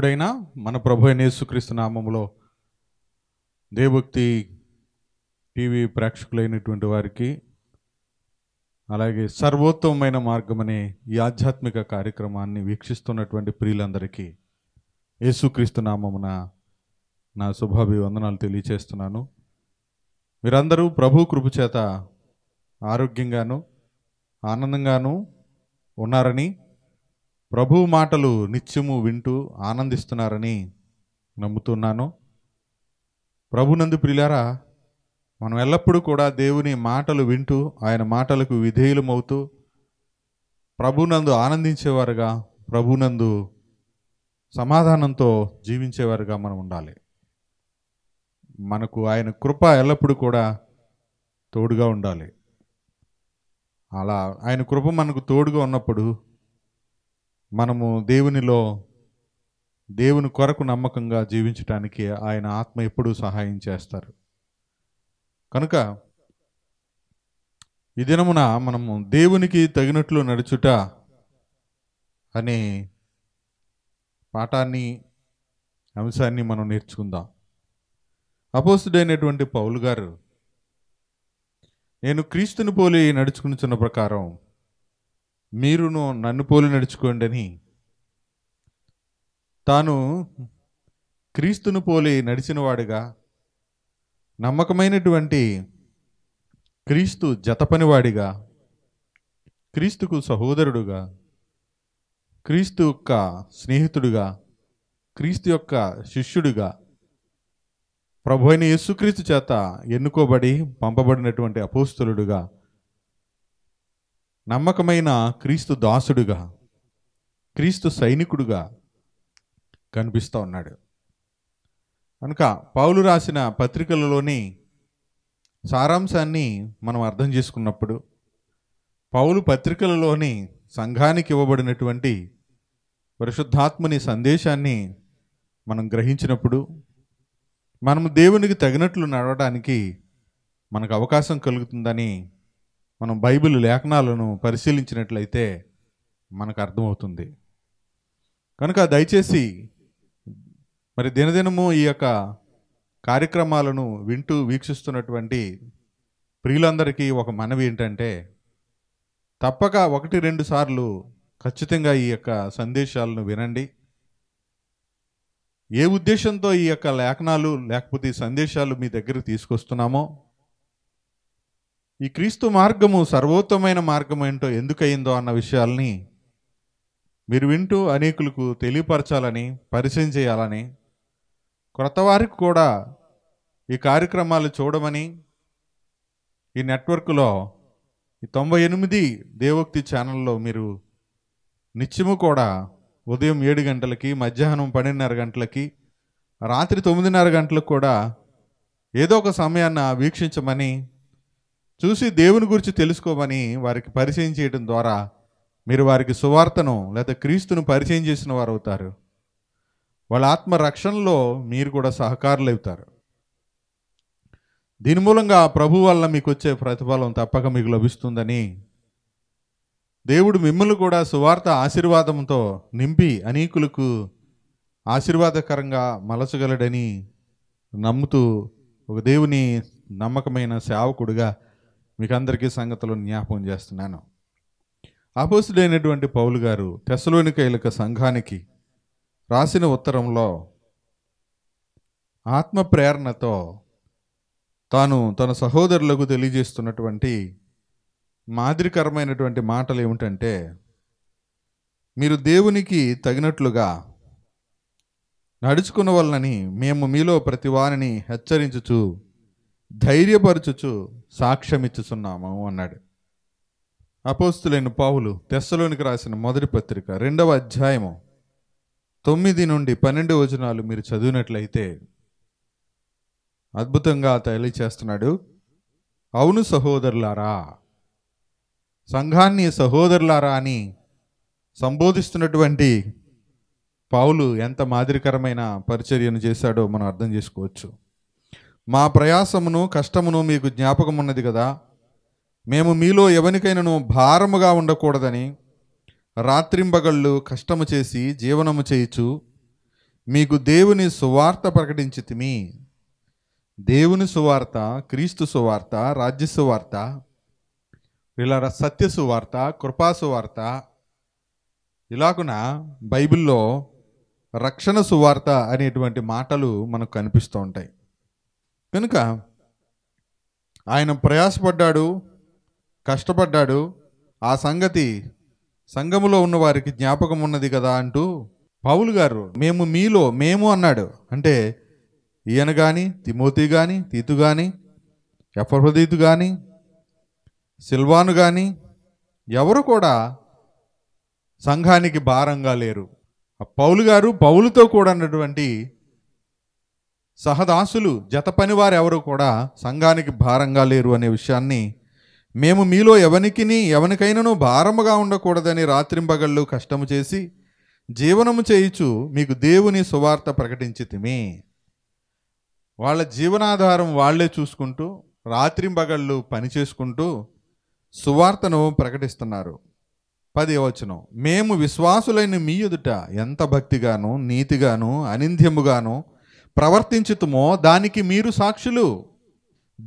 రక్షకుడైన మన ప్రభు యేసుక్రీస్తు నామంలో దేవభక్తి టీవీ ప్రేక్షకులైనటువంటి వారికి అలాగే సర్వోత్తమైన మార్గమనే ఈ ఆధ్యాత్మిక కార్యక్రమాన్ని వీక్షిస్తున్నటువంటి ప్రియులందరికీ యేసుక్రీస్తు నామమున నా శుభాభివందనాలు తెలియచేస్తున్నాను మీరందరూ ప్రభు కృపు చేత ఆరోగ్యంగాను ఆనందంగాను ఉన్నారని ప్రభు మాటలు నిత్యము వింటూ ఆనందిస్తున్నారని నమ్ముతున్నాను ప్రభునందు ప్రిలారా మనం ఎల్లప్పుడూ కూడా దేవుని మాటలు వింటూ ఆయన మాటలకు విధేయులమవుతూ ప్రభునందు ఆనందించేవారుగా ప్రభునందు సమాధానంతో జీవించేవారుగా మనం ఉండాలి మనకు ఆయన కృప ఎల్లప్పుడూ కూడా తోడుగా ఉండాలి అలా ఆయన కృప మనకు తోడుగా ఉన్నప్పుడు మనము దేవునిలో దేవుని కొరకు నమ్మకంగా జీవించటానికి ఆయన ఆత్మ ఎప్పుడూ సహాయం చేస్తారు కనుక ఈ దినమున మనము దేవునికి తగినట్లు నడుచుట అనే పాఠాన్ని అంశాన్ని మనం నేర్చుకుందాం అపోస్తుడైనటువంటి పౌలు గారు నేను క్రీస్తుని పోలి నడుచుకుని చిన్న ప్రకారం మీరును నన్ను పోలి నడుచుకోండి అని తాను క్రీస్తును పోలి నడిచినవాడుగా నమ్మకమైనటువంటి క్రీస్తు జతపనివాడిగా క్రీస్తుకు సహోదరుడుగా క్రీస్తు యొక్క స్నేహితుడుగా క్రీస్తు యొక్క శిష్యుడిగా ప్రభు అయిన యేసుక్రీస్తు చేత ఎన్నుకోబడి పంపబడినటువంటి అపోస్తులుడుగా నమ్మకమైన క్రీస్తు దాసుడుగా క్రీస్తు సైనికుడుగా కనిపిస్తూ ఉన్నాడు కనుక పౌలు రాసిన పత్రికలలోని సారాంశాన్ని మనం అర్థం చేసుకున్నప్పుడు పౌలు పత్రికలలోని సంఘానికి ఇవ్వబడినటువంటి పరిశుద్ధాత్మని సందేశాన్ని మనం గ్రహించినప్పుడు మనము దేవునికి తగినట్లు నడవడానికి మనకు అవకాశం కలుగుతుందని మనం బైబిల్ లేఖనాలను పరిశీలించినట్లయితే మనకు అర్థమవుతుంది కనుక దయచేసి మరి దినదినము ఈ యొక్క కార్యక్రమాలను వింటూ వీక్షిస్తున్నటువంటి ప్రియులందరికీ ఒక మనవి ఏంటంటే తప్పక ఒకటి రెండు సార్లు ఖచ్చితంగా ఈ యొక్క సందేశాలను వినండి ఏ ఉద్దేశంతో ఈ యొక్క లేఖనాలు లేకపోతే ఈ సందేశాలు మీ దగ్గర తీసుకొస్తున్నామో ఈ క్రీస్తు మార్గము సర్వోత్తమైన మార్గం ఏంటో ఎందుకయ్యిందో అన్న విషయాల్ని మీరు వింటూ అనేకులకు తెలియపరచాలని పరిచయం చేయాలని క్రొత్తవారికి వారికి కూడా ఈ కార్యక్రమాలు చూడమని ఈ నెట్వర్క్లో ఈ తొంభై ఎనిమిది దేవోక్తి ఛానల్లో మీరు నిత్యము కూడా ఉదయం ఏడు గంటలకి మధ్యాహ్నం పన్నెండున్నర గంటలకి రాత్రి తొమ్మిదిన్నర గంటలకు కూడా ఏదో ఒక సమయాన్ని వీక్షించమని చూసి దేవుని గురించి తెలుసుకోమని వారికి పరిచయం చేయడం ద్వారా మీరు వారికి సువార్తను లేదా క్రీస్తును పరిచయం చేసిన వారు అవుతారు వాళ్ళ ఆత్మ రక్షణలో మీరు కూడా సహకారులు అవుతారు దీని మూలంగా ప్రభు వల్ల మీకు వచ్చే ప్రతిఫలం తప్పక మీకు లభిస్తుందని దేవుడు మిమ్మల్ని కూడా సువార్త ఆశీర్వాదంతో నింపి అనేకులకు ఆశీర్వాదకరంగా మలచగలడని నమ్ముతూ ఒక దేవుని నమ్మకమైన సేవకుడుగా మీకు అందరికీ సంగతులు జ్ఞాపకం చేస్తున్నాను అపోసుడైనటువంటి పౌలు గారు తెసలోనికైలక సంఘానికి రాసిన ఉత్తరంలో ఆత్మ ప్రేరణతో తాను తన సహోదరులకు తెలియజేస్తున్నటువంటి మాదిరికరమైనటువంటి మాటలు ఏమిటంటే మీరు దేవునికి తగినట్లుగా నడుచుకున్న వలనని మేము మీలో ప్రతి వారిని హెచ్చరించుచు ధైర్యపరచుచు సాక్ష్యం అన్నాడు అపోస్తులైన పావులు తెస్సలోనికి రాసిన మొదటి పత్రిక రెండవ అధ్యాయము తొమ్మిది నుండి పన్నెండు వచనాలు మీరు చదివినట్లయితే అద్భుతంగా తెలియచేస్తున్నాడు అవును సహోదరులారా సంఘాన్ని సహోదరులారా అని సంబోధిస్తున్నటువంటి పావులు ఎంత మాదిరికరమైన పరిచర్యను చేశాడో మనం అర్థం చేసుకోవచ్చు మా ప్రయాసమును కష్టమును మీకు జ్ఞాపకమున్నది కదా మేము మీలో ఎవరికైనాను భారముగా ఉండకూడదని రాత్రింబగళ్ళు కష్టము చేసి జీవనము చేయుచు మీకు దేవుని సువార్త ప్రకటించితిమి దేవుని సువార్త క్రీస్తు సువార్త రాజ్య సువార్త ఇలా సత్య సువార్త కృపా సువార్త ఇలాగున బైబిల్లో రక్షణ సువార్త అనేటువంటి మాటలు మనకు కనిపిస్తూ ఉంటాయి కనుక ఆయన ప్రయాసపడ్డాడు కష్టపడ్డాడు ఆ సంగతి సంఘములో ఉన్న వారికి జ్ఞాపకం ఉన్నది కదా అంటూ పౌలు గారు మేము మీలో మేము అన్నాడు అంటే ఈయన కానీ తిమోతి కానీ తీతు కానీ ఎఫర్హదీతు కానీ సిల్వాను కానీ ఎవరు కూడా సంఘానికి భారంగా లేరు ఆ పౌలు గారు పౌలుతో కూడా అన్నటువంటి సహదాసులు జత పనివారెవరు కూడా సంఘానికి భారంగా లేరు అనే విషయాన్ని మేము మీలో ఎవనికిని ఎవనికైనాను భారముగా ఉండకూడదని రాత్రింబగళ్ళు కష్టము చేసి జీవనము చేయిచు మీకు దేవుని సువార్త ప్రకటించితిమి వాళ్ళ జీవనాధారం వాళ్లే చూసుకుంటూ రాత్రింబగళ్ళు పని చేసుకుంటూ సువార్తను ప్రకటిస్తున్నారు పది వచనం మేము విశ్వాసులైన మీ ఎదుట ఎంత భక్తిగాను నీతిగాను అనింద్యముగాను ప్రవర్తించుతుమో దానికి మీరు సాక్షులు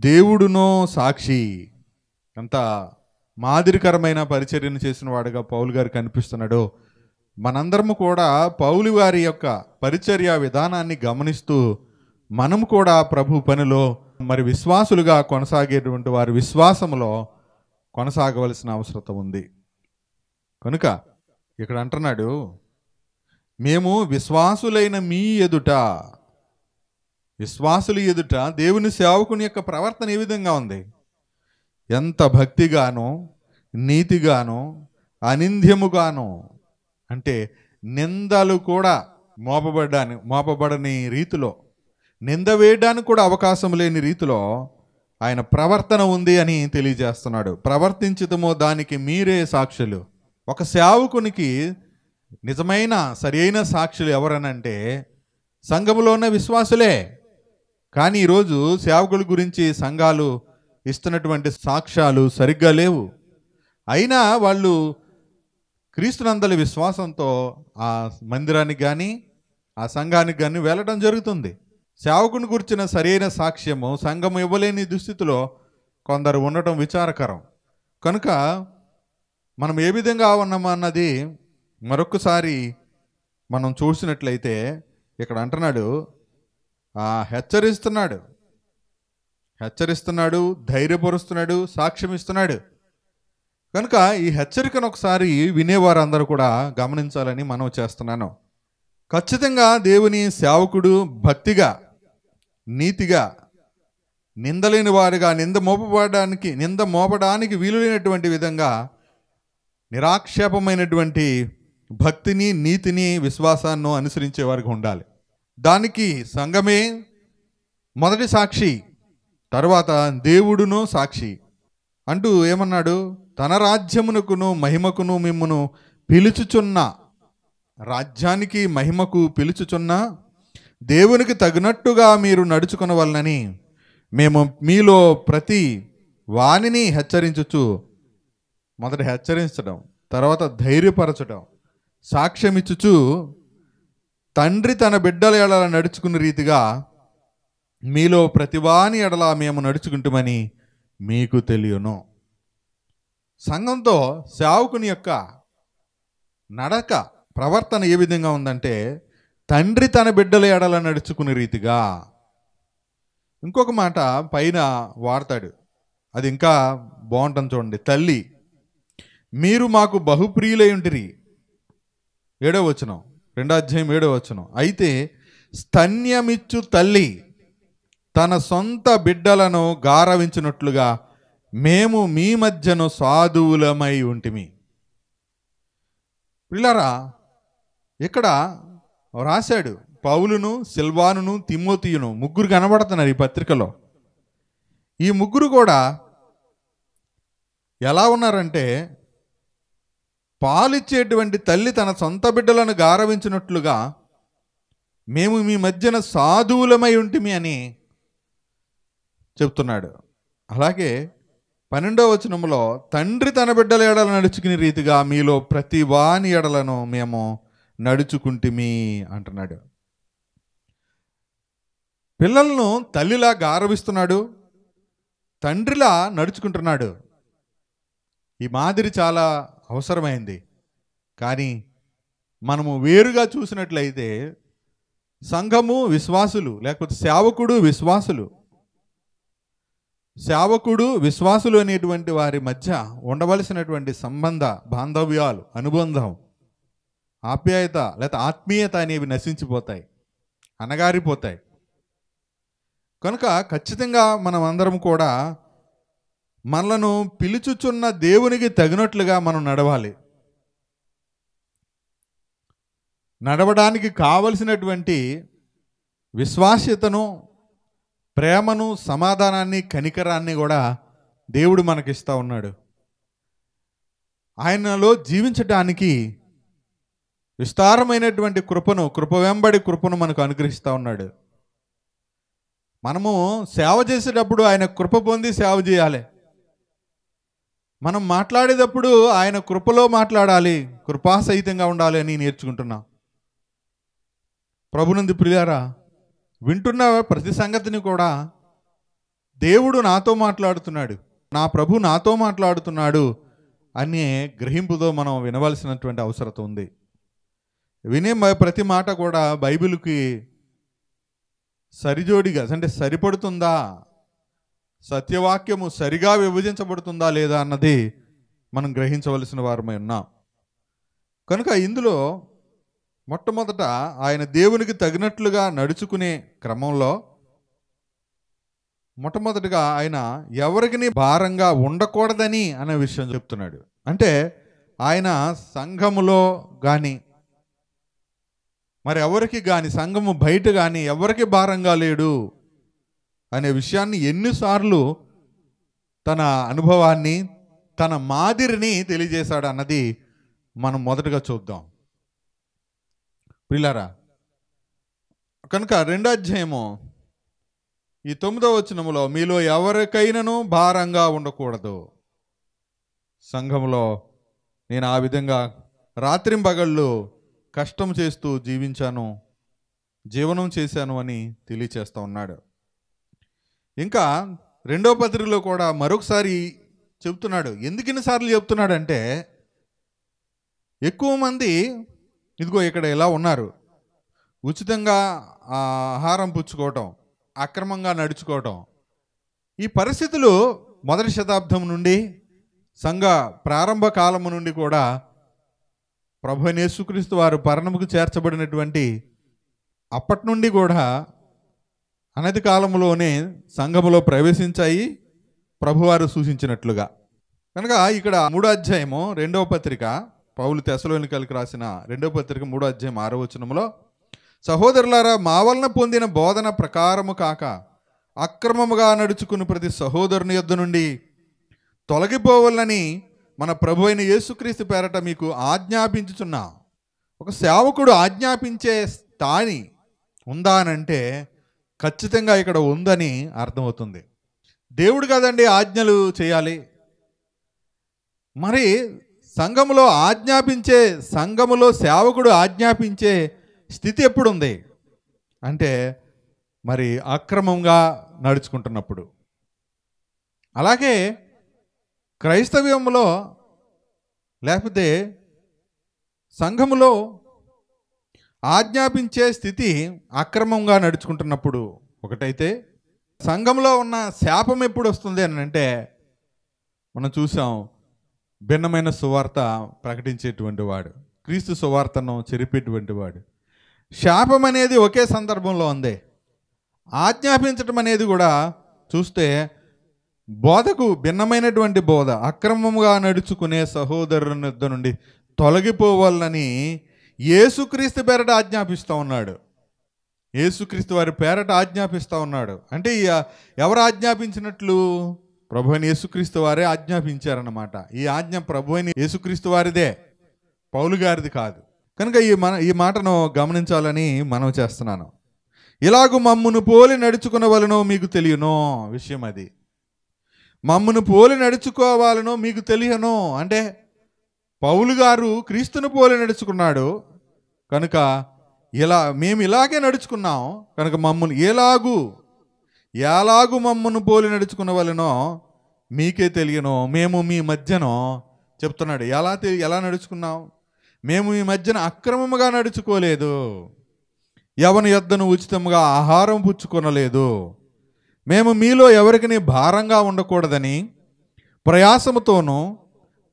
దేవుడునో సాక్షి ఎంత మాదిరికరమైన పరిచర్యను చేసిన వాడుగా పౌలు గారు కనిపిస్తున్నాడు మనందరము కూడా పౌలు వారి యొక్క పరిచర్య విధానాన్ని గమనిస్తూ మనము కూడా ప్రభు పనిలో మరి విశ్వాసులుగా కొనసాగేటువంటి వారి విశ్వాసములో కొనసాగవలసిన అవసరత ఉంది కనుక ఇక్కడ అంటున్నాడు మేము విశ్వాసులైన మీ ఎదుట విశ్వాసులు ఎదుట దేవుని సేవకుని యొక్క ప్రవర్తన ఏ విధంగా ఉంది ఎంత భక్తిగానో నీతిగానో అనింద్యముగానో అంటే నిందలు కూడా మోపబడ్డాని మోపబడని రీతిలో నింద వేయడానికి కూడా అవకాశం లేని రీతిలో ఆయన ప్రవర్తన ఉంది అని తెలియజేస్తున్నాడు ప్రవర్తించదమో దానికి మీరే సాక్షులు ఒక సేవకునికి నిజమైన సరి అయిన సాక్షులు ఎవరనంటే సంఘములో ఉన్న విశ్వాసులే కానీ ఈరోజు సేవకుల గురించి సంఘాలు ఇస్తున్నటువంటి సాక్ష్యాలు సరిగ్గా లేవు అయినా వాళ్ళు క్రీస్తునందలి విశ్వాసంతో ఆ మందిరానికి కానీ ఆ సంఘానికి కానీ వెళ్ళడం జరుగుతుంది సేవకుని గురించిన సరైన సాక్ష్యము సంఘం ఇవ్వలేని దుస్థితిలో కొందరు ఉండటం విచారకరం కనుక మనం ఏ విధంగా ఉన్నామా అన్నది మరొకసారి మనం చూసినట్లయితే ఇక్కడ అంటున్నాడు హెచ్చరిస్తున్నాడు హెచ్చరిస్తున్నాడు ధైర్యపరుస్తున్నాడు సాక్ష్యం ఇస్తున్నాడు కనుక ఈ హెచ్చరికను ఒకసారి వినేవారందరూ కూడా గమనించాలని మనం చేస్తున్నాను ఖచ్చితంగా దేవుని సేవకుడు భక్తిగా నీతిగా నిందలేని వారుగా నింద మోపబడడానికి నింద మోపడానికి వీలులేనటువంటి విధంగా నిరాక్షేపమైనటువంటి భక్తిని నీతిని విశ్వాసాన్ని అనుసరించే వారికి ఉండాలి దానికి సంఘమే మొదటి సాక్షి తర్వాత దేవుడును సాక్షి అంటూ ఏమన్నాడు తన రాజ్యమునకును మహిమకును మిమ్మును పిలుచుచున్న రాజ్యానికి మహిమకు పిలుచుచున్న దేవునికి తగినట్టుగా మీరు నడుచుకునవలనని మేము మీలో ప్రతి వాణిని హెచ్చరించుచు మొదట హెచ్చరించడం తర్వాత ధైర్యపరచడం సాక్ష్యమిచ్చుచు తండ్రి తన బిడ్డల ఎడల నడుచుకున్న రీతిగా మీలో ప్రతివాని ఎడల మేము నడుచుకుంటామని మీకు తెలియను సంఘంతో సేవకుని యొక్క నడక ప్రవర్తన ఏ విధంగా ఉందంటే తండ్రి తన బిడ్డల ఎడల నడుచుకునే రీతిగా ఇంకొక మాట పైన వాడతాడు అది ఇంకా బాగుంటుంది చూడండి తల్లి మీరు మాకు బహుప్రియులై ఉంటిరి ఏడో వచ్చినాం రెండో అధ్యాయం ఏడో వచ్చును అయితే స్తన్యమిచ్చు తల్లి తన సొంత బిడ్డలను గారవించినట్లుగా మేము మీ మధ్యను సాధువులమై ఉంటిమి పిల్లరా ఇక్కడ రాశాడు పౌలును సిల్వానును తిమ్మోతియును ముగ్గురు కనబడుతున్నారు ఈ పత్రికలో ఈ ముగ్గురు కూడా ఎలా ఉన్నారంటే పాలిచ్చేటువంటి తల్లి తన సొంత బిడ్డలను గారవించినట్లుగా మేము మీ మధ్యన సాధువులమై ఉంటిమి అని చెప్తున్నాడు అలాగే పన్నెండవ వచనంలో తండ్రి తన బిడ్డల ఎడల నడుచుకునే రీతిగా మీలో ప్రతి వాని ఎడలను మేము నడుచుకుంటుమి అంటున్నాడు పిల్లలను తల్లిలా గారవిస్తున్నాడు తండ్రిలా నడుచుకుంటున్నాడు ఈ మాదిరి చాలా అవసరమైంది కానీ మనము వేరుగా చూసినట్లయితే సంఘము విశ్వాసులు లేకపోతే సేవకుడు విశ్వాసులు సేవకుడు విశ్వాసులు అనేటువంటి వారి మధ్య ఉండవలసినటువంటి సంబంధ బాంధవ్యాలు అనుబంధం ఆప్యాయత లేదా ఆత్మీయత అనేవి నశించిపోతాయి అనగారిపోతాయి కనుక ఖచ్చితంగా మనం అందరం కూడా మనలను పిలుచుచున్న దేవునికి తగినట్లుగా మనం నడవాలి నడవడానికి కావలసినటువంటి విశ్వాస్యతను ప్రేమను సమాధానాన్ని కనికరాన్ని కూడా దేవుడు మనకిస్తూ ఉన్నాడు ఆయనలో జీవించటానికి విస్తారమైనటువంటి కృపను కృప వెంబడి కృపను మనకు అనుగ్రహిస్తూ ఉన్నాడు మనము సేవ చేసేటప్పుడు ఆయన కృప పొంది సేవ చేయాలి మనం మాట్లాడేటప్పుడు ఆయన కృపలో మాట్లాడాలి కృపాసహితంగా ఉండాలి అని నేర్చుకుంటున్నా ప్రభునంది ప్రియారా వింటున్న ప్రతి సంగతిని కూడా దేవుడు నాతో మాట్లాడుతున్నాడు నా ప్రభు నాతో మాట్లాడుతున్నాడు అనే గ్రహింపుతో మనం వినవలసినటువంటి అవసరత ఉంది వినే ప్రతి మాట కూడా బైబిల్కి సరిజోడిగా అంటే సరిపడుతుందా సత్యవాక్యము సరిగా విభజించబడుతుందా లేదా అన్నది మనం గ్రహించవలసిన వారమై ఉన్నాం కనుక ఇందులో మొట్టమొదట ఆయన దేవునికి తగినట్లుగా నడుచుకునే క్రమంలో మొట్టమొదటిగా ఆయన ఎవరికి భారంగా ఉండకూడదని అనే విషయం చెప్తున్నాడు అంటే ఆయన సంఘములో కానీ మరి ఎవరికి కానీ సంఘము బయట కానీ ఎవరికి భారంగా లేడు అనే విషయాన్ని ఎన్నిసార్లు తన అనుభవాన్ని తన మాదిరిని తెలియజేశాడు అన్నది మనం మొదటగా చూద్దాం పిల్లరా కనుక రెండో అధ్యాయము ఈ తొమ్మిదో వచనములో మీలో ఎవరికైనాను భారంగా ఉండకూడదు సంఘంలో నేను ఆ విధంగా రాత్రింబగళ్ళు కష్టం చేస్తూ జీవించాను జీవనం చేశాను అని తెలియచేస్తూ ఉన్నాడు ఇంకా రెండో పత్రికలో కూడా మరొకసారి చెప్తున్నాడు ఎందుకు ఇన్నిసార్లు చెప్తున్నాడంటే ఎక్కువ మంది ఇదిగో ఇక్కడ ఇలా ఉన్నారు ఉచితంగా ఆహారం పుచ్చుకోవటం అక్రమంగా నడుచుకోవటం ఈ పరిస్థితులు మొదటి శతాబ్దం నుండి సంఘ ప్రారంభ కాలము నుండి కూడా ప్రభు యేసుక్రీస్తు వారు పరణముకు చేర్చబడినటువంటి అప్పటి నుండి కూడా అనతి కాలంలోనే సంఘములో ప్రవేశించాయి ప్రభువారు సూచించినట్లుగా కనుక ఇక్కడ మూడో అధ్యాయము రెండవ పత్రిక పౌలు తెసలోనికలకి రాసిన రెండవ పత్రిక మూడో అధ్యాయం ఆరో వచనంలో సహోదరులారా మా వలన పొందిన బోధన ప్రకారము కాక అక్రమముగా నడుచుకుని ప్రతి సహోదరుని యొద్ నుండి తొలగిపోవాలని మన ప్రభు అయిన యేసుక్రీస్తు పేరట మీకు ఆజ్ఞాపించుచున్నా ఒక సేవకుడు ఆజ్ఞాపించే స్థాని ఉందా అనంటే ఖచ్చితంగా ఇక్కడ ఉందని అర్థమవుతుంది దేవుడు కాదండి ఆజ్ఞలు చేయాలి మరి సంఘములో ఆజ్ఞాపించే సంఘములో సేవకుడు ఆజ్ఞాపించే స్థితి ఎప్పుడుంది అంటే మరి అక్రమంగా నడుచుకుంటున్నప్పుడు అలాగే క్రైస్తవ్యంలో లేకపోతే సంఘములో ఆజ్ఞాపించే స్థితి అక్రమంగా నడుచుకుంటున్నప్పుడు ఒకటైతే సంఘంలో ఉన్న శాపం ఎప్పుడు వస్తుంది అని అంటే మనం చూసాం భిన్నమైన సువార్త ప్రకటించేటువంటి వాడు క్రీస్తు సువార్తను చెరిపేటువంటి వాడు శాపం అనేది ఒకే సందర్భంలో ఉంది ఆజ్ఞాపించటం అనేది కూడా చూస్తే బోధకు భిన్నమైనటువంటి బోధ అక్రమంగా నడుచుకునే సహోదరుని నుండి తొలగిపోవాలని యేసుక్రీస్తు పేరట ఆజ్ఞాపిస్తూ ఉన్నాడు యేసుక్రీస్తు వారి పేరట ఆజ్ఞాపిస్తూ ఉన్నాడు అంటే ఎవరు ఆజ్ఞాపించినట్లు ప్రభు అయిన యేసుక్రీస్తు వారే ఆజ్ఞాపించారన్నమాట ఈ ఆజ్ఞ ప్రభు అయిన యేసుక్రీస్తు వారిదే పౌలు గారిది కాదు కనుక ఈ మన ఈ మాటను గమనించాలని మనం చేస్తున్నాను ఇలాగు మమ్మును పోలి నడుచుకునవలనో మీకు తెలియనో విషయం అది మమ్మును పోలి నడుచుకోవాలనో మీకు తెలియను అంటే పౌలు గారు క్రీస్తును పోలి నడుచుకున్నాడు కనుక ఇలా మేము ఇలాగే నడుచుకున్నాం కనుక మమ్మల్ని ఎలాగూ ఎలాగూ మమ్మను పోలి నడుచుకున్న వాళ్ళనో మీకే తెలియను మేము మీ మధ్యనో చెప్తున్నాడు ఎలా ఎలా నడుచుకున్నాం మేము ఈ మధ్యన అక్రమముగా నడుచుకోలేదు ఎవని యొద్దను ఉచితంగా ఆహారం పుచ్చుకొనలేదు మేము మీలో ఎవరికి భారంగా ఉండకూడదని ప్రయాసముతోనూ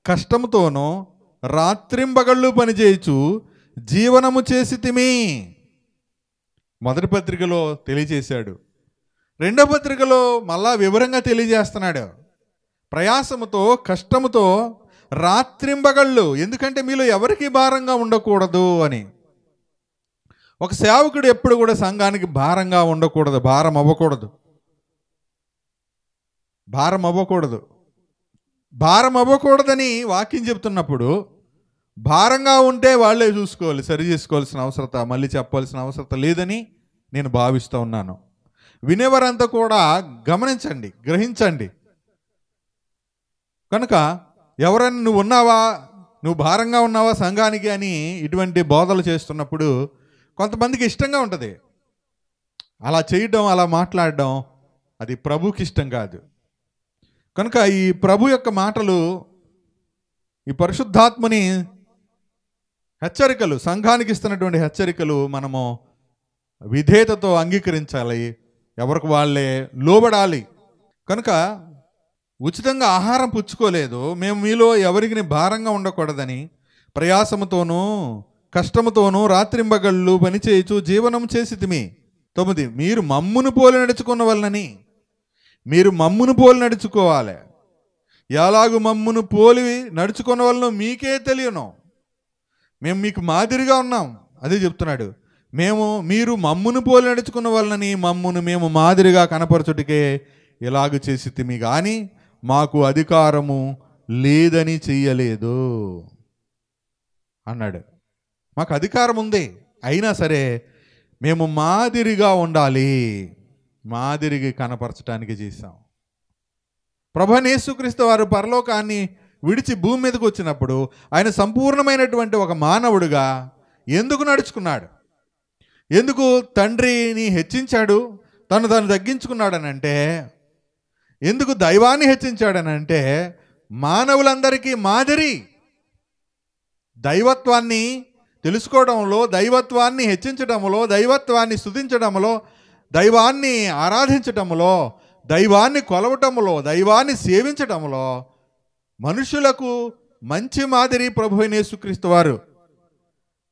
కష్టముతోనూ రాత్రింబగళ్ళు పనిచేయచు జీవనము చేసి తిమి మొదటి పత్రికలో తెలియజేశాడు రెండో పత్రికలో మళ్ళా వివరంగా తెలియజేస్తున్నాడు ప్రయాసముతో కష్టముతో రాత్రింబగళ్ళు ఎందుకంటే మీలో ఎవరికి భారంగా ఉండకూడదు అని ఒక సేవకుడు ఎప్పుడు కూడా సంఘానికి భారంగా ఉండకూడదు భారం అవ్వకూడదు భారం అవ్వకూడదు భారం అవ్వకూడదని వాక్యం చెప్తున్నప్పుడు భారంగా ఉంటే వాళ్ళే చూసుకోవాలి సరి చేసుకోవాల్సిన అవసరత మళ్ళీ చెప్పాల్సిన అవసరత లేదని నేను భావిస్తూ ఉన్నాను వినేవారంతా కూడా గమనించండి గ్రహించండి కనుక ఎవరైనా నువ్వు ఉన్నావా నువ్వు భారంగా ఉన్నావా సంఘానికి అని ఇటువంటి బోధలు చేస్తున్నప్పుడు కొంతమందికి ఇష్టంగా ఉంటుంది అలా చేయడం అలా మాట్లాడడం అది ప్రభుకి ఇష్టం కాదు కనుక ఈ ప్రభు యొక్క మాటలు ఈ పరిశుద్ధాత్మని హెచ్చరికలు సంఘానికి ఇస్తున్నటువంటి హెచ్చరికలు మనము విధేయతతో అంగీకరించాలి ఎవరికి వాళ్ళే లోబడాలి కనుక ఉచితంగా ఆహారం పుచ్చుకోలేదు మేము మీలో ఎవరికి భారంగా ఉండకూడదని ప్రయాసముతోనూ కష్టముతోనూ రాత్రింబగళ్ళు పనిచేయచు జీవనం తిమి తొమ్మిది మీరు మమ్మును పోలి నడుచుకున్న వలనని మీరు మమ్మును పోలి నడుచుకోవాలి ఎలాగు మమ్మును పోలి నడుచుకున్న వలన మీకే తెలియను మేము మీకు మాదిరిగా ఉన్నాం అదే చెప్తున్నాడు మేము మీరు మమ్మును పోలి నడుచుకున్న వలనని మమ్మును మేము మాదిరిగా కనపరచుటికే ఇలాగ చేసి తిమి కానీ మాకు అధికారము లేదని చెయ్యలేదు అన్నాడు మాకు అధికారం ఉంది అయినా సరే మేము మాదిరిగా ఉండాలి మాదిరిగా కనపరచడానికి చేశాం ప్రభనేసుక్రీస్తు వారు పరలోకాన్ని విడిచి భూమి మీదకు వచ్చినప్పుడు ఆయన సంపూర్ణమైనటువంటి ఒక మానవుడుగా ఎందుకు నడుచుకున్నాడు ఎందుకు తండ్రిని హెచ్చించాడు తను తను తగ్గించుకున్నాడనంటే ఎందుకు దైవాన్ని హెచ్చించాడనంటే మానవులందరికీ మాదిరి దైవత్వాన్ని తెలుసుకోవడంలో దైవత్వాన్ని హెచ్చించడంలో దైవత్వాన్ని స్థుతించడంలో దైవాన్ని ఆరాధించటంలో దైవాన్ని కొలవటంలో దైవాన్ని సేవించటంలో మనుషులకు మంచి మాదిరి ప్రభు యేసుక్రీస్తు వారు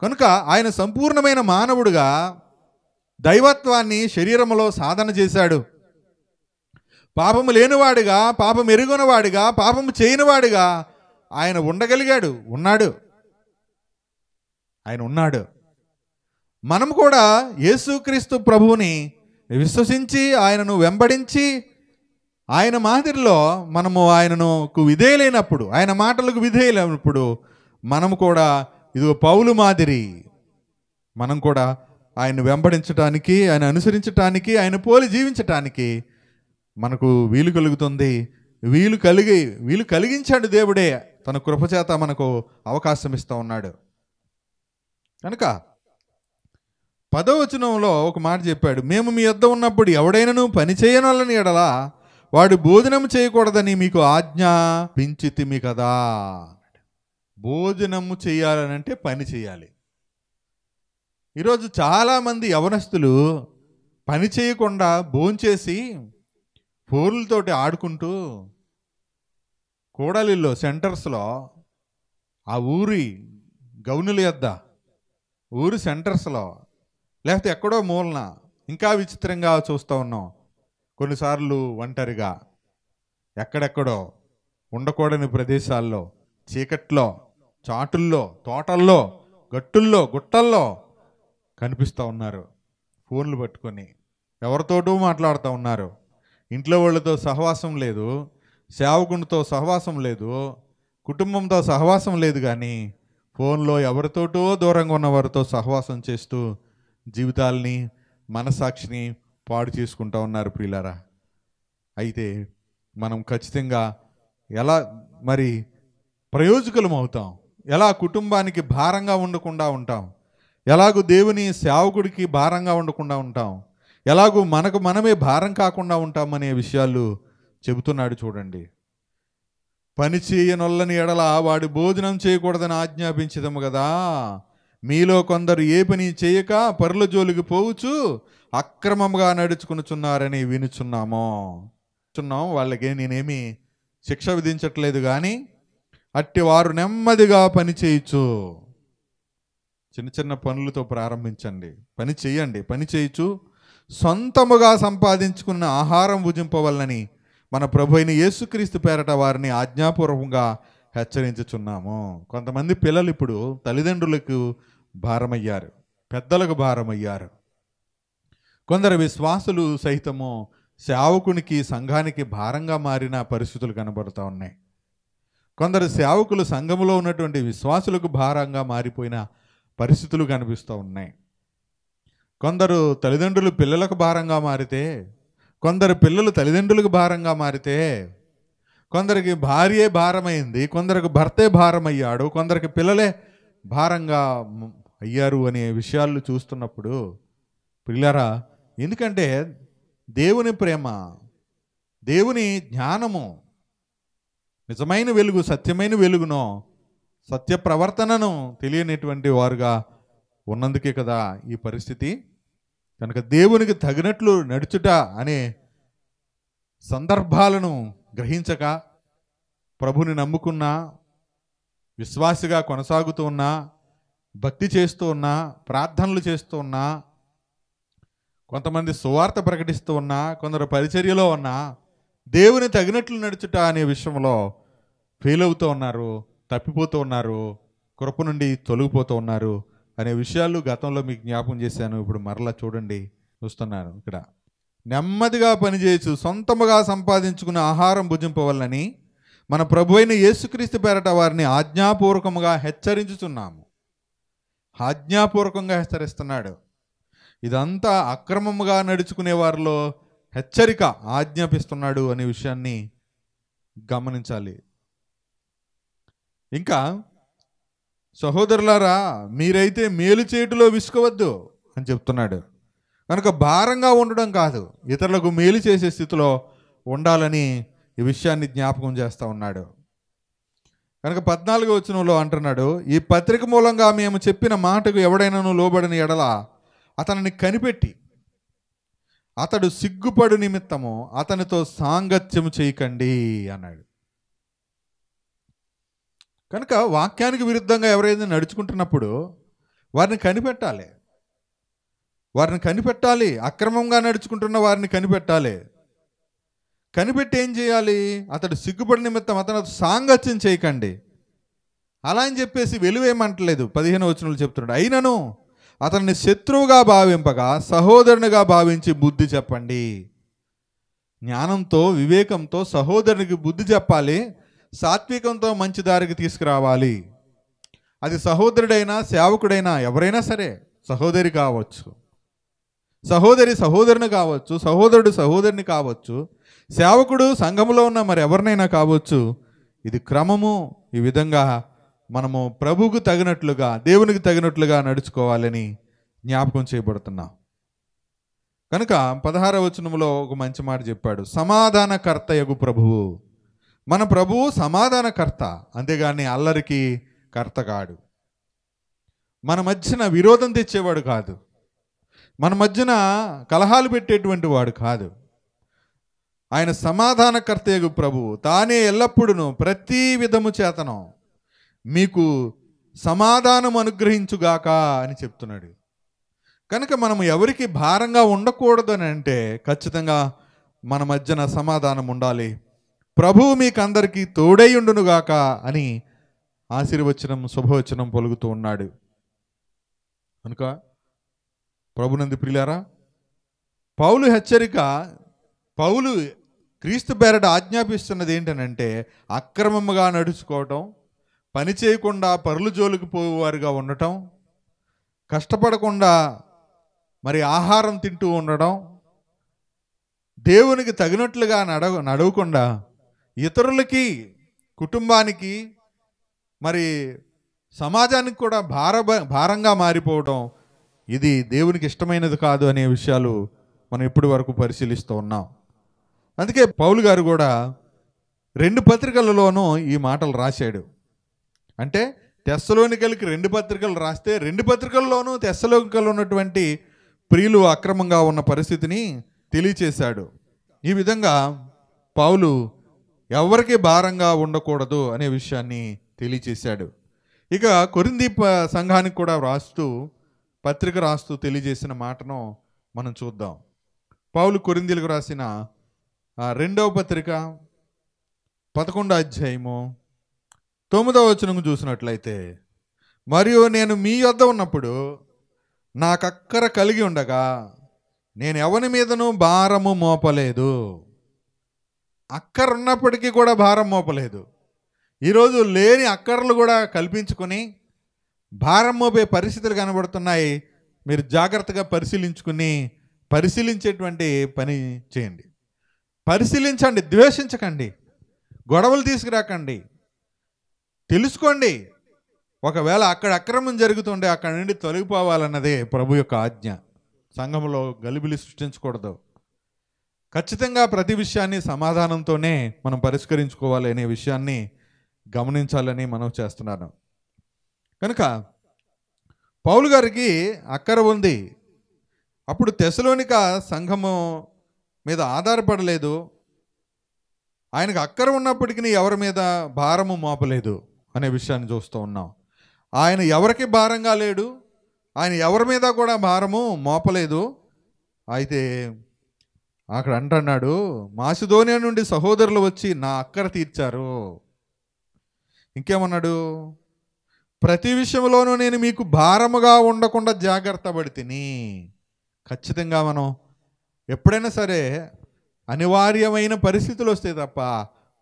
కనుక ఆయన సంపూర్ణమైన మానవుడుగా దైవత్వాన్ని శరీరంలో సాధన చేశాడు పాపము లేనివాడుగా పాపం ఎరుగునవాడిగా పాపము చేయనివాడుగా ఆయన ఉండగలిగాడు ఉన్నాడు ఆయన ఉన్నాడు మనం కూడా యేసుక్రీస్తు ప్రభువుని విశ్వసించి ఆయనను వెంబడించి ఆయన మాదిరిలో మనము ఆయనను విధేయులైనప్పుడు ఆయన మాటలకు విధేయులైనప్పుడు మనం కూడా ఇది పౌలు మాదిరి మనం కూడా ఆయన వెంబడించటానికి ఆయన అనుసరించటానికి ఆయన పోలి జీవించటానికి మనకు వీలు కలుగుతుంది వీలు కలిగి వీలు కలిగించాడు దేవుడే తన కృపచేత మనకు అవకాశం ఇస్తూ ఉన్నాడు కనుక పదవచనంలో ఒక మాట చెప్పాడు మేము మీ యొద్ద ఉన్నప్పుడు ఎవడైనాను పని చేయనోళ్ళని ఎడలా వాడు భోజనం చేయకూడదని మీకు ఆజ్ఞాపించితిమి కదా భోజనము అంటే పని చేయాలి ఈరోజు చాలామంది యవనస్తులు పని చేయకుండా భోంచేసి ఫోన్లతోటి ఆడుకుంటూ కోడలిలో సెంటర్స్లో ఆ ఊరి గౌనుల యొద్ద ఊరి సెంటర్స్లో లేకపోతే ఎక్కడో మూలన ఇంకా విచిత్రంగా చూస్తూ ఉన్నాం కొన్నిసార్లు ఒంటరిగా ఎక్కడెక్కడో ఉండకూడని ప్రదేశాల్లో చీకట్లో చాటుల్లో తోటల్లో గట్టుల్లో గుట్టల్లో కనిపిస్తూ ఉన్నారు ఫోన్లు పట్టుకొని ఎవరితోటూ మాట్లాడుతూ ఉన్నారు ఇంట్లో వాళ్ళతో సహవాసం లేదు సేవకునితో సహవాసం లేదు కుటుంబంతో సహవాసం లేదు కానీ ఫోన్లో ఎవరితోటో దూరంగా ఉన్నవారితో సహవాసం చేస్తూ జీవితాల్ని మనసాక్షిని పాడు చేసుకుంటా ఉన్నారు ప్రియులారా అయితే మనం ఖచ్చితంగా ఎలా మరి ప్రయోజకులం అవుతాం ఎలా కుటుంబానికి భారంగా ఉండకుండా ఉంటాం ఎలాగూ దేవుని సేవకుడికి భారంగా ఉండకుండా ఉంటాం ఎలాగూ మనకు మనమే భారం కాకుండా ఉంటామనే విషయాలు చెబుతున్నాడు చూడండి పని చేయనొల్లని ఎడల వాడి భోజనం చేయకూడదని ఆజ్ఞాపించదము కదా మీలో కొందరు ఏ పని చేయక పరుల జోలికి పోవచ్చు అక్రమంగా నడుచుకునిచున్నారని వినుచున్నాము చున్నాం వాళ్ళకి నేనేమి శిక్ష విధించట్లేదు కానీ అట్టి వారు నెమ్మదిగా పని చేయొచ్చు చిన్న చిన్న పనులతో ప్రారంభించండి పని చేయండి పని చేయొచ్చు సొంతముగా సంపాదించుకున్న ఆహారం భుజింపవల్లని మన ప్రభు అయిన యేసుక్రీస్తు పేరట వారిని ఆజ్ఞాపూర్వకంగా హెచ్చరించుచున్నాము కొంతమంది పిల్లలు ఇప్పుడు తల్లిదండ్రులకు భారమయ్యారు పెద్దలకు భారమయ్యారు కొందరు విశ్వాసులు సహితము సేవకునికి సంఘానికి భారంగా మారిన పరిస్థితులు కనబడుతూ ఉన్నాయి కొందరు సేవకులు సంఘంలో ఉన్నటువంటి విశ్వాసులకు భారంగా మారిపోయిన పరిస్థితులు కనిపిస్తూ ఉన్నాయి కొందరు తల్లిదండ్రులు పిల్లలకు భారంగా మారితే కొందరు పిల్లలు తల్లిదండ్రులకు భారంగా మారితే కొందరికి భార్యే భారమైంది కొందరికి భర్తే భారమయ్యాడు కొందరికి పిల్లలే భారంగా అయ్యారు అనే విషయాలు చూస్తున్నప్పుడు పిల్లరా ఎందుకంటే దేవుని ప్రేమ దేవుని జ్ఞానము నిజమైన వెలుగు సత్యమైన వెలుగును సత్య ప్రవర్తనను తెలియనిటువంటి వారుగా ఉన్నందుకే కదా ఈ పరిస్థితి కనుక దేవునికి తగినట్లు నడుచుట అనే సందర్భాలను గ్రహించక ప్రభుని నమ్ముకున్నా విశ్వాసిగా కొనసాగుతూ ఉన్నా భక్తి చేస్తూ ఉన్నా ప్రార్థనలు చేస్తూ ఉన్నా కొంతమంది సువార్త ప్రకటిస్తూ ఉన్నా కొందరు పరిచర్యలో ఉన్నా దేవుని తగినట్లు నడుచుట అనే విషయంలో ఫెయిల్ అవుతూ ఉన్నారు తప్పిపోతూ ఉన్నారు కృప నుండి తొలగిపోతూ ఉన్నారు అనే విషయాలు గతంలో మీకు జ్ఞాపం చేశాను ఇప్పుడు మరలా చూడండి చూస్తున్నాను ఇక్కడ నెమ్మదిగా పనిచేయచ్చు సొంతముగా సంపాదించుకున్న ఆహారం భుజింపవల్లని మన ప్రభు అయిన యేసుక్రీస్తు పేరట వారిని ఆజ్ఞాపూర్వకంగా హెచ్చరించుతున్నాము ఆజ్ఞాపూర్వకంగా హెచ్చరిస్తున్నాడు ఇదంతా అక్రమముగా నడుచుకునే వారిలో హెచ్చరిక ఆజ్ఞాపిస్తున్నాడు అనే విషయాన్ని గమనించాలి ఇంకా సహోదరులారా మీరైతే మేలు చేయటిలో విసుకోవద్దు అని చెప్తున్నాడు కనుక భారంగా ఉండడం కాదు ఇతరులకు మేలు చేసే స్థితిలో ఉండాలని ఈ విషయాన్ని జ్ఞాపకం చేస్తూ ఉన్నాడు కనుక పద్నాలుగు వచనంలో అంటున్నాడు ఈ పత్రిక మూలంగా మేము చెప్పిన మాటకు ఎవడైనాను లోబడిన ఎడల అతనిని కనిపెట్టి అతడు సిగ్గుపడు నిమిత్తము అతనితో సాంగత్యము చేయకండి అన్నాడు కనుక వాక్యానికి విరుద్ధంగా ఎవరైనా నడుచుకుంటున్నప్పుడు వారిని కనిపెట్టాలి వారిని కనిపెట్టాలి అక్రమంగా నడుచుకుంటున్న వారిని కనిపెట్టాలి కనిపెట్టి ఏం చేయాలి అతడు సిగ్గుపడి నిమిత్తం అతను సాంగత్యం చేయకండి అలా అని చెప్పేసి వెలువేమంటలేదు పదిహేను వచనంలో చెప్తున్నాడు అయినను అతన్ని శత్రువుగా భావింపగా సహోదరునిగా భావించి బుద్ధి చెప్పండి జ్ఞానంతో వివేకంతో సహోదరునికి బుద్ధి చెప్పాలి సాత్వికంతో మంచి దారికి తీసుకురావాలి అది సహోదరుడైనా సేవకుడైనా ఎవరైనా సరే సహోదరి కావచ్చు సహోదరి సహోదరుని కావచ్చు సహోదరుడు సహోదరిని కావచ్చు సేవకుడు సంఘంలో ఉన్న మరి ఎవరినైనా కావచ్చు ఇది క్రమము ఈ విధంగా మనము ప్రభువుకు తగినట్లుగా దేవునికి తగినట్లుగా నడుచుకోవాలని జ్ఞాపకం చేయబడుతున్నాం కనుక పదహార వచనంలో ఒక మంచి మాట చెప్పాడు సమాధానకర్త యగు ప్రభువు మన ప్రభువు సమాధానకర్త అంతేగాని అల్లరికి కర్త కాడు మన మధ్యన విరోధం తెచ్చేవాడు కాదు మన మధ్యన కలహాలు పెట్టేటువంటి వాడు కాదు ఆయన సమాధానకర్తయగు ప్రభు తానే ఎల్లప్పుడూ ప్రతి విధము చేతనం మీకు సమాధానం అనుగ్రహించుగాక అని చెప్తున్నాడు కనుక మనం ఎవరికి భారంగా ఉండకూడదు అని అంటే ఖచ్చితంగా మన మధ్యన సమాధానం ఉండాలి ప్రభువు మీకందరికీ తోడైయుండునుగాక అని ఆశీర్వచనం శుభవచనం పలుకుతూ ఉన్నాడు అనుకో ప్రభునంది ప్రియులారా పౌలు హెచ్చరిక పౌలు క్రీస్తు బేరడ ఆజ్ఞాపిస్తున్నది ఏంటనంటే అక్రమముగా నడుచుకోవటం పని చేయకుండా పరులు జోలికి పోయేవారుగా ఉండటం కష్టపడకుండా మరి ఆహారం తింటూ ఉండడం దేవునికి తగినట్లుగా నడవ నడవకుండా ఇతరులకి కుటుంబానికి మరి సమాజానికి కూడా భార భారంగా మారిపోవటం ఇది దేవునికి ఇష్టమైనది కాదు అనే విషయాలు మనం ఇప్పటి వరకు పరిశీలిస్తూ ఉన్నాం అందుకే పౌలు గారు కూడా రెండు పత్రికలలోనూ ఈ మాటలు రాశాడు అంటే తెస్సలోనికలకి రెండు పత్రికలు రాస్తే రెండు పత్రికల్లోనూ తెస్సలోనికలు ఉన్నటువంటి ప్రియులు అక్రమంగా ఉన్న పరిస్థితిని తెలియచేశాడు ఈ విధంగా పౌలు ఎవరికి భారంగా ఉండకూడదు అనే విషయాన్ని తెలియచేశాడు ఇక కొరింది సంఘానికి కూడా వ్రాస్తూ పత్రిక రాస్తూ తెలియజేసిన మాటను మనం చూద్దాం పౌలు కొరిందీలకు రాసిన రెండవ పత్రిక పదకొండో అధ్యాయము తొమ్మిదవ వచనం చూసినట్లయితే మరియు నేను మీ వద్ద ఉన్నప్పుడు నాకక్కర కలిగి ఉండగా నేను ఎవరి మీదను భారము మోపలేదు అక్కర ఉన్నప్పటికీ కూడా భారం మోపలేదు ఈరోజు లేని అక్కర్లు కూడా కల్పించుకొని భారం మోపే పరిస్థితులు కనబడుతున్నాయి మీరు జాగ్రత్తగా పరిశీలించుకుని పరిశీలించేటువంటి పని చేయండి పరిశీలించండి ద్వేషించకండి గొడవలు తీసుకురాకండి తెలుసుకోండి ఒకవేళ అక్కడ అక్రమం జరుగుతుంటే అక్కడ నుండి తొలగిపోవాలన్నదే ప్రభు యొక్క ఆజ్ఞ సంఘంలో గలిబిలి సృష్టించకూడదు ఖచ్చితంగా ప్రతి విషయాన్ని సమాధానంతోనే మనం పరిష్కరించుకోవాలి అనే విషయాన్ని గమనించాలని మనం చేస్తున్నాను కనుక పౌలు గారికి అక్కర ఉంది అప్పుడు తెసలోనిక సంఘము మీద ఆధారపడలేదు ఆయనకు అక్కర ఉన్నప్పటికీ ఎవరి మీద భారము మోపలేదు అనే విషయాన్ని చూస్తూ ఉన్నాం ఆయన ఎవరికి భారంగా లేడు ఆయన ఎవరి మీద కూడా భారము మోపలేదు అయితే అక్కడ అంటున్నాడు మాసిధోనియా నుండి సహోదరులు వచ్చి నా అక్కర తీర్చారు ఇంకేమన్నాడు ప్రతి విషయంలోనూ నేను మీకు భారముగా ఉండకుండా జాగ్రత్త తిని ఖచ్చితంగా మనం ఎప్పుడైనా సరే అనివార్యమైన పరిస్థితులు వస్తాయి తప్ప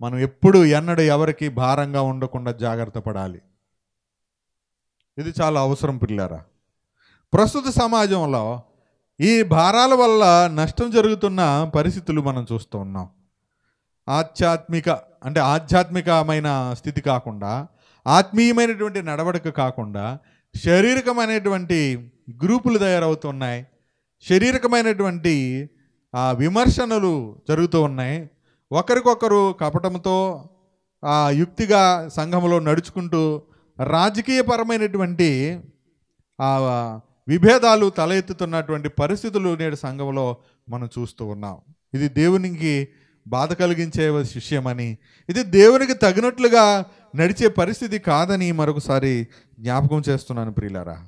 మనం ఎప్పుడు ఎన్నడూ ఎవరికి భారంగా ఉండకుండా జాగ్రత్త పడాలి ఇది చాలా అవసరం పిల్లారా ప్రస్తుత సమాజంలో ఈ భారాల వల్ల నష్టం జరుగుతున్న పరిస్థితులు మనం చూస్తూ ఉన్నాం ఆధ్యాత్మిక అంటే ఆధ్యాత్మికమైన స్థితి కాకుండా ఆత్మీయమైనటువంటి నడవడిక కాకుండా శారీరకమైనటువంటి గ్రూపులు తయారవుతున్నాయి శారీరకమైనటువంటి ఆ విమర్శనలు జరుగుతూ ఉన్నాయి ఒకరికొకరు కపటంతో ఆ యుక్తిగా సంఘంలో నడుచుకుంటూ రాజకీయపరమైనటువంటి ఆ విభేదాలు తలెత్తుతున్నటువంటి పరిస్థితులు నేడు సంఘంలో మనం చూస్తూ ఉన్నాం ఇది దేవునికి బాధ కలిగించే విషయమని ఇది దేవునికి తగినట్లుగా నడిచే పరిస్థితి కాదని మరొకసారి జ్ఞాపకం చేస్తున్నాను ప్రియులారా